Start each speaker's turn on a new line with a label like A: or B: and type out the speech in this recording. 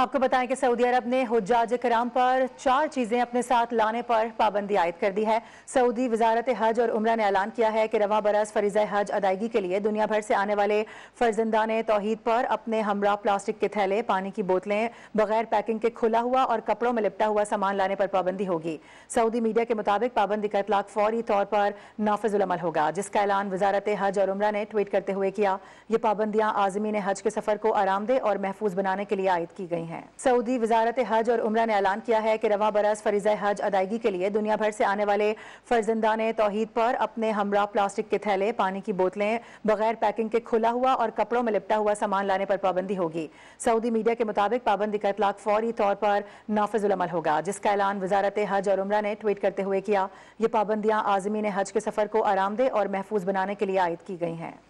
A: आपको बताएं कि सऊदी अरब ने हजाज कराम पर चार चीज़ें अपने साथ लाने पर पाबंदी आयद कर दी है सऊदी वजारत हज और उम्र ने ऐलान किया है कि रवा बरस फरीजा हज अदायगी के लिए दुनिया भर से आने वाले ने तोहद पर अपने हमरा प्लास्टिक के थैले पानी की बोतलें बगैर पैकिंग के खुला हुआ और कपड़ों में लिपटा हुआ सामान लाने पर पाबंदी होगी सऊदी मीडिया के मुताबिक पाबंदी का इतलाक फौरी तौर पर नाफजुलमल होगा जिसका ऐलान वजारत हज और उम्र ने ट्वीट करते हुए किया ये पाबंदियां आजमीन हज के सफ़र को आरामदेह और महफूज बनाने के लिए आयद की गई है सऊदी वजारत हज और उम्र ने ऐलान किया है कि रवा बरस फरीजा हज अदायगी के लिए दुनिया भर से आने वाले फर्जिंदा ने तोहद पर अपने हमरा प्लास्टिक के थैले पानी की बोतलें बगैर पैकिंग के खुला हुआ और कपड़ों में लिपटा हुआ सामान लाने पर पाबंदी होगी सऊदी मीडिया के मुताबिक पाबंदी का इतलाक फौरी तौर पर नाफजुलमल होगा जिसका ऐलान वजारत हज और उम्र ने ट्वीट करते हुए किया ये पाबंदियाँ आजमीन हज के सफ़र को आरामदेह और महफूज बनाने के लिए आयद की गई हैं